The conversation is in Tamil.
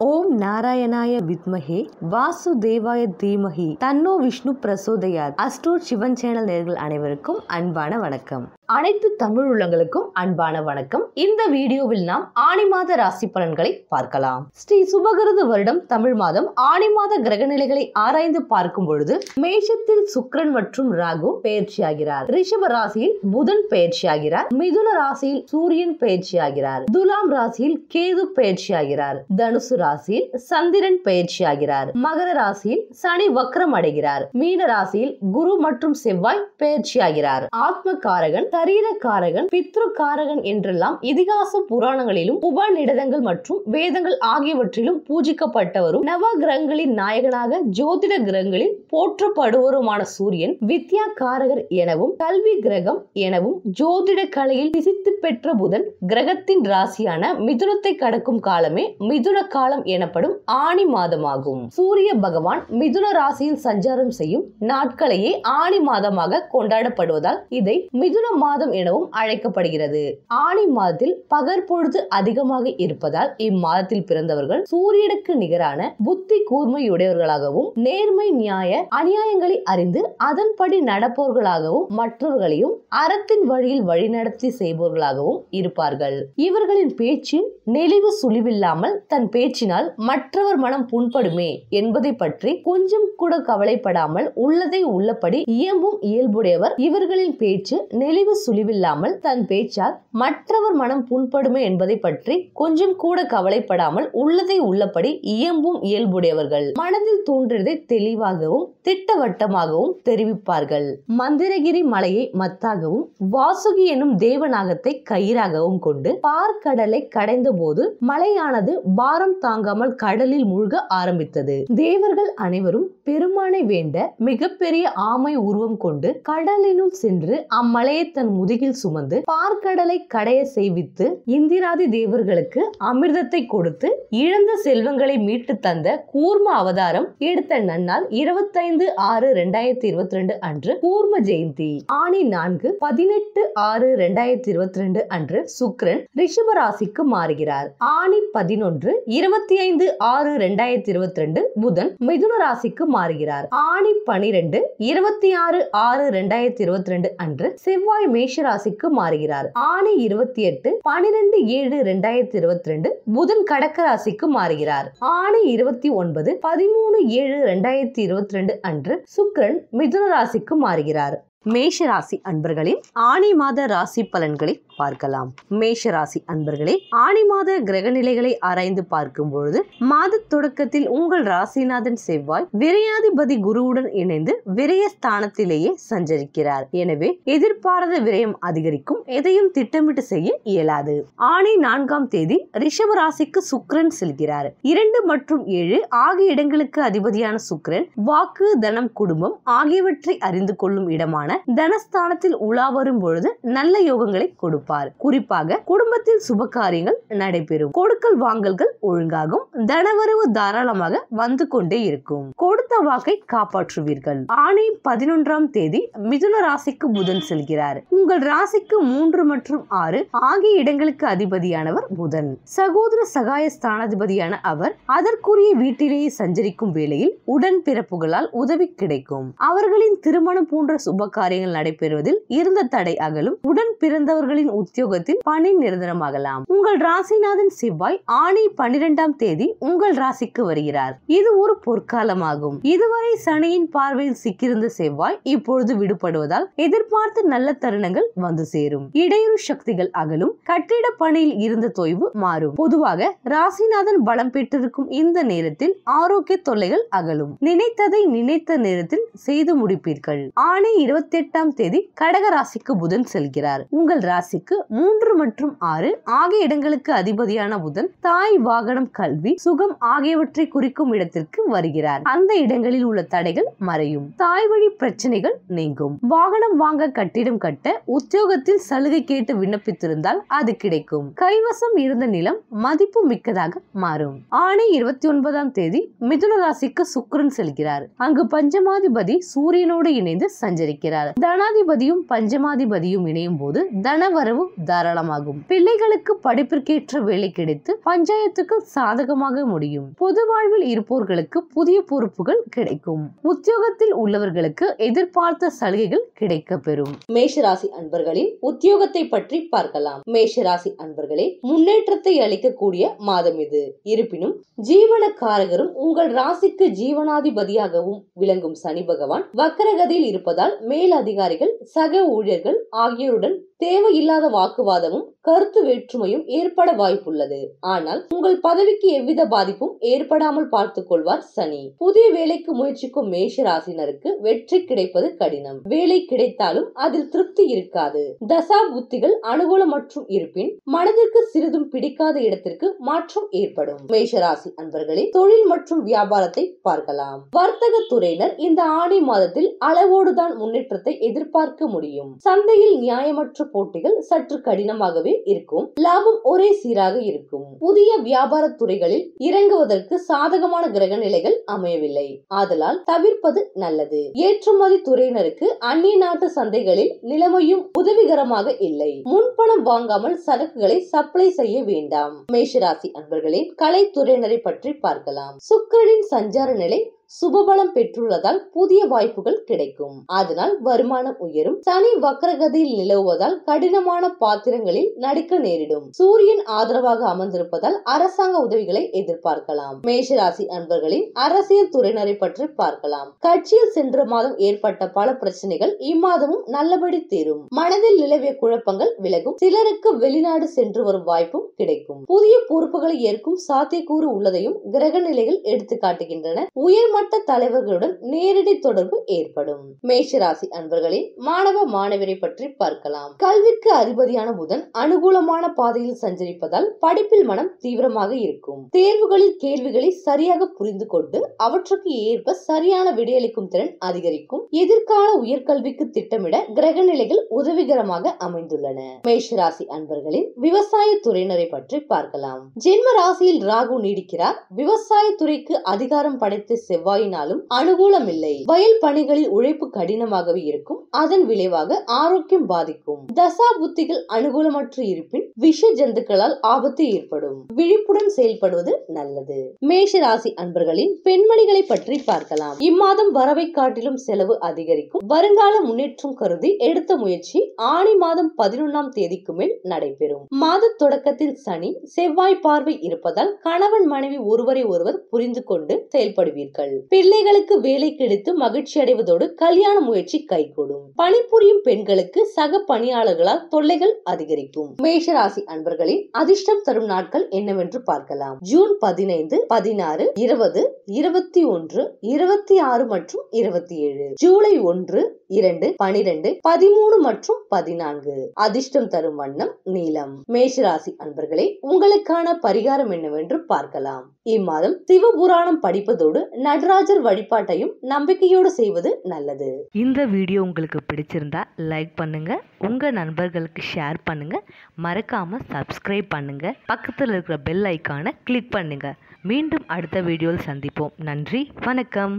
or oh, ஓம் நாராயணாய வித்மகே வாசுதேவாய தீமகி தன்னோ விஷ்ணு பிரசோதயாத் சிவன் சேனல் நேர்கள் அனைவருக்கும் அன்பான வணக்கம் அனைத்து தமிழ் உள்ளங்களுக்கும் அன்பான வணக்கம் இந்த வீடியோவில் நாம் ஆணி மாத ராசி பலன்களை பார்க்கலாம் ஸ்ரீ வருடம் தமிழ் மாதம் ஆணி மாத கிரக நிலைகளை ஆராய்ந்து பார்க்கும் பொழுது மேஷத்தில் சுக்ரன் மற்றும் ராகு பயிற்சியாகிறார் ரிஷப ராசியில் புதன் பயிற்சியாகிறார் மிதுன ராசியில் சூரியன் பயிற்சியாகிறார் துலாம் ராசியில் கேது பயிற்சியாகிறார் தனுசு ராசி ராசியில் சந்திரன் பயிற்சி ஆகிறார் மகர ராசியில் சனி வக்ரம் அடைகிறார் மீன ராசியில் குரு மற்றும் செவ்வாய் பயிற்சி ஆகிறார் ஆத்ம காரகன் சரீர காரகன் பித்ரு காரகன் என்றெல்லாம் இதிகாச புராணங்களிலும் உபநிடதங்கள் மற்றும் வேதங்கள் ஆகியவற்றிலும் பூஜிக்கப்பட்டவரும் நவ கிரகங்களின் நாயகனாக ஜோதிட கிரகங்களில் போற்றப்படுவருமான சூரியன் வித்யா காரகர் எனவும் கல்வி கிரகம் எனவும் ஜோதிட கலையில் பிசித்து பெற்ற புதன் கிரகத்தின் ராசியான மிதுனத்தை கடக்கும் காலமே மிதுன காலம் என எனப்படும் ஆணி மாதமாகும் சூரிய பகவான் மிதுன ராசியில் சஞ்சாரம் செய்யும் நாட்களையே ஆணி மாதமாக கொண்டாடப்படுவதால் இதை மிதுன மாதம் எனவும் அழைக்கப்படுகிறது ஆணி மாதத்தில் பகற்பொழுது அதிகமாக இருப்பதால் இம்மாதத்தில் பிறந்தவர்கள் சூரியனுக்கு நிகரான புத்தி கூர்மையுடையவர்களாகவும் நேர்மை நியாய அநியாயங்களை அறிந்து அதன்படி நடப்பவர்களாகவும் மற்றவர்களையும் அறத்தின் வழியில் வழிநடத்தி செய்பவர்களாகவும் இருப்பார்கள் இவர்களின் பேச்சின் நெளிவு சுழிவில்லாமல் தன் பேச்சினால் மற்றவர் மனம் புண்படுமே என்பதை பற்றி கொஞ்சம் கூட கவலைப்படாமல் உள்ளதை உள்ளபடி இயம்பும் இயல்புடையவர் இவர்களின் பேச்சு நெளிவு சுழிவில்லாமல் தன் பேச்சால் மற்றவர் மனம் புண்படுமே என்பதை பற்றி கொஞ்சம் கூட கவலைப்படாமல் உள்ளதை உள்ளபடி இயம்பும் இயல்புடையவர்கள் மனதில் தோன்றியதை தெளிவாகவும் திட்டவட்டமாகவும் தெரிவிப்பார்கள் மந்திரகிரி மலையை மத்தாகவும் வாசுகி எனும் தேவநாகத்தை கயிறாகவும் கொண்டு பார்க்கடலை கடைந்த போது மலையானது பாரம் தாங்காமல் கடலில் மூழ்க ஆரம்பித்தது தேவர்கள் அனைவரும் பெருமானை வேண்ட மிகப்பெரிய ஆமை உருவம் கொண்டு கடலினுள் சென்று அம்மலையை தன் முதுகில் சுமந்து பார்க்கடலை கடைய செய்வித்து இந்திராதி தேவர்களுக்கு அமிர்தத்தை கொடுத்து இழந்த செல்வங்களை மீட்டு தந்த கூர்ம அவதாரம் எடுத்த நன்னால் இருபத்தைந்து ஆறு இரண்டாயிரத்தி இருபத்தி ரெண்டு அன்று கூர்ம ஜெயந்தி ஆணி நான்கு பதினெட்டு ஆறு ரெண்டாயிரத்தி இருபத்தி ரெண்டு அன்று சுக்ரன் ரிஷபராசிக்கு மாறுகிறார் வருகிறார் ஆணி பதினொன்று இருபத்தி ஐந்து ஆறு ரெண்டாயிரத்தி இருபத்தி ரெண்டு புதன் மிதுன ராசிக்கு மாறுகிறார் ஆணி பனிரெண்டு இருபத்தி ஆறு ஆறு ரெண்டாயிரத்தி இருபத்தி ரெண்டு அன்று செவ்வாய் மேஷ ராசிக்கு மாறுகிறார் ஆணி இருபத்தி எட்டு பனிரெண்டு ஏழு ரெண்டாயிரத்தி இருபத்தி ரெண்டு புதன் கடக்க ராசிக்கு மாறுகிறார் ஆணி இருபத்தி ஒன்பது பதிமூணு ஏழு ரெண்டாயிரத்தி இருபத்தி ரெண்டு அன்று சுக்ரன் மிதுன ராசிக்கு மாறுகிறார் மேஷ ராசி அன்பர்களின் ஆணி மாத ராசி பலன்களை பார்க்கலாம் மேஷ ராசி அன்பர்களே ஆணி மாத கிரக நிலைகளை ஆராய்ந்து பார்க்கும் பொழுது மாத தொடக்கத்தில் உங்கள் ராசிநாதன் செவ்வாய் விரையாதிபதி குருவுடன் இணைந்து விரய ஸ்தானத்திலேயே சஞ்சரிக்கிறார் எனவே எதிர்பாராத விரயம் அதிகரிக்கும் எதையும் திட்டமிட்டு செய்ய இயலாது ஆணி நான்காம் தேதி ரிஷப ராசிக்கு சுக்கரன் செல்கிறார் இரண்டு மற்றும் ஏழு ஆகிய இடங்களுக்கு அதிபதியான சுக்ரன் வாக்கு தனம் குடும்பம் ஆகியவற்றை அறிந்து கொள்ளும் இடமான தனஸ்தானத்தில் உலா வரும் பொழுது நல்ல யோகங்களை கொடுப்பார் குறிப்பாக குடும்பத்தில் சுப காரியங்கள் நடைபெறும் கொடுக்கல் வாங்கல்கள் ஒழுங்காகும் தனவரவு தாராளமாக வந்து கொண்டே இருக்கும் கொடுத்த வாக்கை காப்பாற்றுவீர்கள் ஆணை பதினொன்றாம் தேதி மிதுன ராசிக்கு புதன் செல்கிறார் உங்கள் ராசிக்கு மூன்று மற்றும் ஆறு ஆகிய இடங்களுக்கு அதிபதியானவர் புதன் சகோதர சகாய ஸ்தானாதிபதியான அவர் அதற்குரிய வீட்டிலேயே சஞ்சரிக்கும் வேளையில் உடன் பிறப்புகளால் உதவி கிடைக்கும் அவர்களின் திருமணம் போன்ற சுப காரியங்கள் நடைபெறுவதில் இருந்த தடை அகலும் உடல் பிறந்தவர்களின் உத்தியோகத்தில் பணி நிரந்தரமாகலாம் உங்கள் ராசிநாதன் செவ்வாய் ஆணி பனிரெண்டாம் தேதி உங்கள் ராசிக்கு வருகிறார் இது ஒரு பொற்காலமாகும் இதுவரை சனியின் பார்வையில் சிக்கியிருந்த செவ்வாய் இப்பொழுது விடுபடுவதால் எதிர்பார்த்த நல்ல தருணங்கள் வந்து சேரும் இடையூறு சக்திகள் அகலும் கட்டிட பணியில் இருந்த தொய்வு மாறும் பொதுவாக ராசிநாதன் பலம் பெற்றிருக்கும் இந்த நேரத்தில் ஆரோக்கிய தொல்லைகள் அகலும் நினைத்ததை நினைத்த நேரத்தில் செய்து முடிப்பீர்கள் ஆணை இருபத்தி எட்டாம் தேதி கடக ராசிக்கு புதன் செல்கிறார் உங்கள் ராசிக்கு மூன்று மற்றும் ஆறு ஆகிய இடங்களுக்கு அதிபதியான புதன் தாய் வாகனம் கல்வி சுகம் ஆகியவற்றை குறிக்கும் இடத்திற்கு வருகிறார் அந்த இடங்களில் உள்ள தடைகள் மறையும் தாய் வழி பிரச்சனைகள் நீங்கும் வாகனம் வாங்க கட்டிடம் கட்ட உத்தியோகத்தில் சலுகை கேட்டு விண்ணப்பித்திருந்தால் அது கிடைக்கும் கைவசம் இருந்த நிலம் மதிப்பு மிக்கதாக மாறும் ஆணை இருபத்தி ஒன்பதாம் தேதி மிதுன ராசிக்கு சுக்கரன் செல்கிறார் அங்கு பஞ்சமாதிபதி சூரியனோடு இணைந்து சஞ்சரிக்கிறார் தனாதிபதியும் பஞ்சமாதிபதியும் இணையும் போது போது தனவரவு தாராளமாகும் பிள்ளைகளுக்கு படிப்பிற்கேற்ற வேலை கிடைத்து பஞ்சாயத்துக்கு சாதகமாக முடியும் பொது வாழ்வில் இருப்பவர்களுக்கு புதிய பொறுப்புகள் கிடைக்கும் உத்தியோகத்தில் உள்ளவர்களுக்கு எதிர்பார்த்த சலுகைகள் கிடைக்க பெறும் மேஷராசி அன்பர்களின் உத்தியோகத்தை பற்றி பார்க்கலாம் மேஷராசி அன்பர்களே முன்னேற்றத்தை அளிக்கக்கூடிய மாதம் இது இருப்பினும் ஜீவனக்காரகரும் உங்கள் ராசிக்கு ஜீவனாதிபதியாகவும் விளங்கும் சனி பகவான் வக்கரகதியில் இருப்பதால் மேல் அதிகாரிகள் சக ஊழியர்கள் ஆகியோருடன் தேவையில்லாத வாக்குவாதமும் கருத்து வேற்றுமையும் ஏற்பட வாய்ப்புள்ளது ஆனால் உங்கள் பதவிக்கு எவ்வித பாதிப்பும் ஏற்படாமல் பார்த்துக் கொள்வார் சனி புதிய வேலைக்கு முயற்சிக்கும் மேஷ ராசினருக்கு வெற்றி கிடைப்பது கடினம் வேலை கிடைத்தாலும் அதில் திருப்தி இருக்காது தசா புத்திகள் அனுகூல மற்றும் இருப்பின் மனதிற்கு சிறிதும் பிடிக்காத இடத்திற்கு மாற்றம் ஏற்படும் மேஷராசி அன்பர்களே தொழில் மற்றும் வியாபாரத்தை பார்க்கலாம் வர்த்தக துறையினர் இந்த ஆணி மாதத்தில் அளவோடுதான் முன்னேற்றத்தை எதிர்பார்க்க முடியும் சந்தையில் நியாயமற்ற போட்டிகள் சற்று கடினமாகவே இருக்கும் லாபம் ஒரே சீராக இருக்கும் புதிய வியாபார துறைகளில் இறங்குவதற்கு சாதகமான கிரக நிலைகள் அமையவில்லை ஆதலால் தவிர்ப்பது நல்லது ஏற்றுமதி துறையினருக்கு அந்நிய நாட்டு சந்தைகளில் நிலைமையும் உதவிகரமாக இல்லை முன்பணம் வாங்காமல் சரக்குகளை சப்ளை செய்ய வேண்டாம் மேஷராசி அன்பர்களே கலைத்துறையினரை பற்றி பார்க்கலாம் சுக்கரனின் சஞ்சார நிலை சுபபலம் பெற்றுள்ளதால் புதிய வாய்ப்புகள் கிடைக்கும் அதனால் வருமானம் உயரும் சனி வக்கரகதியில் நிலவுவதால் கடினமான பாத்திரங்களில் நடிக்க நேரிடும் சூரியன் ஆதரவாக அமர்ந்திருப்பதால் அரசாங்க உதவிகளை எதிர்பார்க்கலாம் மேஷராசி அன்பர்களின் அரசியல் துறையினரை பற்றி பார்க்கலாம் கட்சியில் சென்ற மாதம் ஏற்பட்ட பல பிரச்சனைகள் இம்மாதமும் நல்லபடி தீரும் மனதில் நிலவிய குழப்பங்கள் விலகும் சிலருக்கு வெளிநாடு சென்று வரும் வாய்ப்பும் கிடைக்கும் புதிய பொறுப்புகளை ஏற்கும் சாத்தியக்கூறு உள்ளதையும் கிரக நிலைகள் எடுத்து காட்டுகின்றன உயர் உயர்மட்ட தலைவர்களுடன் நேரடி தொடர்பு ஏற்படும் மேஷராசி அன்பர்களின் மாணவ மாணவரை பற்றி பார்க்கலாம் கல்விக்கு அதிபதியான புதன் அனுகூலமான பாதையில் சஞ்சரிப்பதால் படிப்பில் மனம் தீவிரமாக இருக்கும் தேர்வுகளில் கேள்விகளை சரியாக புரிந்து கொண்டு அவற்றுக்கு ஏற்ப சரியான விடையளிக்கும் திறன் அதிகரிக்கும் எதிர்கால உயர்கல்விக்கு திட்டமிட கிரக நிலைகள் உதவிகரமாக அமைந்துள்ளன மேஷராசி அன்பர்களின் விவசாய துறையினரை பற்றி பார்க்கலாம் ஜென்ம ராசியில் ராகு நீடிக்கிறார் விவசாய துறைக்கு அதிகாரம் படைத்து செவ்வாய் செவ்வாயினாலும் அனுகூலம் இல்லை வயல் பணிகளில் உழைப்பு கடினமாகவே இருக்கும் அதன் விளைவாக ஆரோக்கியம் பாதிக்கும் தசா புத்திகள் அனுகூலமற்று இருப்பின் விஷ ஜந்துக்களால் ஆபத்து ஏற்படும் விழிப்புடன் செயல்படுவது நல்லது மேஷ ராசி அன்பர்களின் பெண்மணிகளை பற்றி பார்க்கலாம் இம்மாதம் வரவை காட்டிலும் செலவு அதிகரிக்கும் வருங்கால முன்னேற்றம் கருதி எடுத்த முயற்சி ஆணி மாதம் பதினொன்னாம் தேதிக்கு மேல் நடைபெறும் மாத தொடக்கத்தில் சனி செவ்வாய் பார்வை இருப்பதால் கணவன் மனைவி ஒருவரை ஒருவர் புரிந்து கொண்டு செயல்படுவீர்கள் பிள்ளைகளுக்கு வேலை கிடைத்து மகிழ்ச்சி அடைவதோடு கல்யாண முயற்சி கைகூடும் பணிபுரியும் பெண்களுக்கு சக பணியாளர்களால் தொல்லைகள் அதிகரிக்கும் மேஷராசி அன்பர்களின் அதிர்ஷ்டம் தரும் நாட்கள் என்னவென்று பார்க்கலாம் ஜூன் பதினைந்து பதினாறு இருபது இருபத்தி ஒன்று இருபத்தி ஆறு மற்றும் இருபத்தி ஏழு ஜூலை ஒன்று இரண்டு பனிரெண்டு பதிமூணு மற்றும் பதினான்கு அதிர்ஷ்டம் தரும் வண்ணம் நீளம் மேஷராசி அன்பர்களே உங்களுக்கான பரிகாரம் என்னவென்று பார்க்கலாம் இம்மாதம் சிவபுராணம் படிப்பதோடு நடராஜர் வழிபாட்டையும் நம்பிக்கையோடு செய்வது நல்லது இந்த வீடியோ உங்களுக்கு பிடிச்சிருந்தா லைக் பண்ணுங்க உங்க நண்பர்களுக்கு ஷேர் பண்ணுங்க மறக்காம சப்ஸ்கிரைப் பண்ணுங்க பக்கத்தில் இருக்கிற பெல் ஐக்கானை கிளிக் பண்ணுங்க மீண்டும் அடுத்த வீடியோவில் சந்திப்போம் நன்றி வணக்கம்